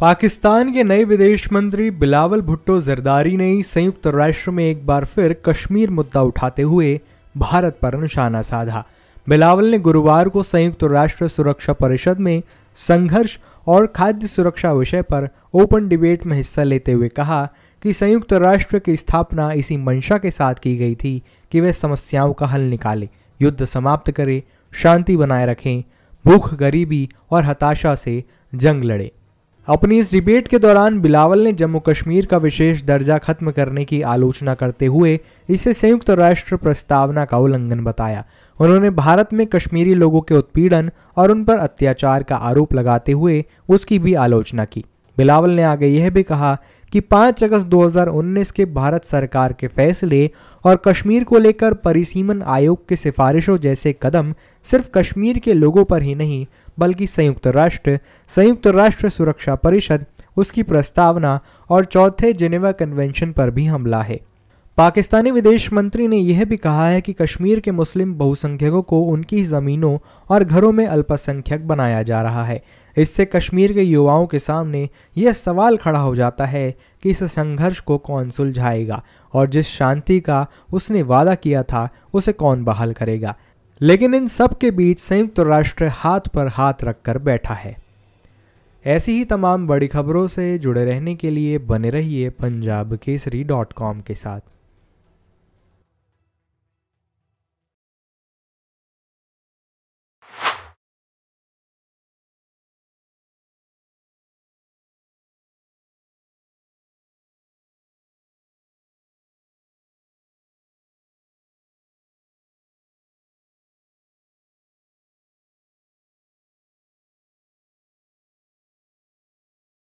पाकिस्तान के नए विदेश मंत्री बिलावल भुट्टो जरदारी ने संयुक्त राष्ट्र में एक बार फिर कश्मीर मुद्दा उठाते हुए भारत पर निशाना साधा बिलावल ने गुरुवार को संयुक्त राष्ट्र सुरक्षा परिषद में संघर्ष और खाद्य सुरक्षा विषय पर ओपन डिबेट में हिस्सा लेते हुए कहा कि संयुक्त राष्ट्र की स्थापना इसी मंशा के साथ की गई थी कि वे समस्याओं का हल निकाले युद्ध समाप्त करें शांति बनाए रखें भूख गरीबी और हताशा से जंग लड़े अपनी इस डिबेट के दौरान बिलावल ने जम्मू कश्मीर का विशेष दर्जा खत्म करने की आलोचना करते हुए इसे संयुक्त राष्ट्र प्रस्तावना का उल्लंघन बताया उन्होंने भारत में कश्मीरी लोगों के उत्पीड़न और उन पर अत्याचार का आरोप लगाते हुए उसकी भी आलोचना की बिलावल ने आगे यह भी कहा कि 5 अगस्त 2019 के भारत सरकार के फैसले और कश्मीर को लेकर परिसीमन आयोग की सिफारिशों जैसे कदम सिर्फ कश्मीर के लोगों पर ही नहीं बल्कि संयुक्त राष्ट्र संयुक्त राष्ट्र सुरक्षा परिषद उसकी प्रस्तावना और चौथे जिनेवा कन्वेंशन पर भी हमला है पाकिस्तानी विदेश मंत्री ने यह भी कहा है कि कश्मीर के मुस्लिम बहुसंख्यकों को उनकी ज़मीनों और घरों में अल्पसंख्यक बनाया जा रहा है इससे कश्मीर के युवाओं के सामने यह सवाल खड़ा हो जाता है कि इस संघर्ष को कौन सुलझाएगा और जिस शांति का उसने वादा किया था उसे कौन बहाल करेगा लेकिन इन सब के बीच संयुक्त राष्ट्र हाथ पर हाथ रखकर बैठा है ऐसी ही तमाम बड़ी खबरों से जुड़े रहने के लिए बने रहिए पंजाब केसरी डॉट कॉम के साथ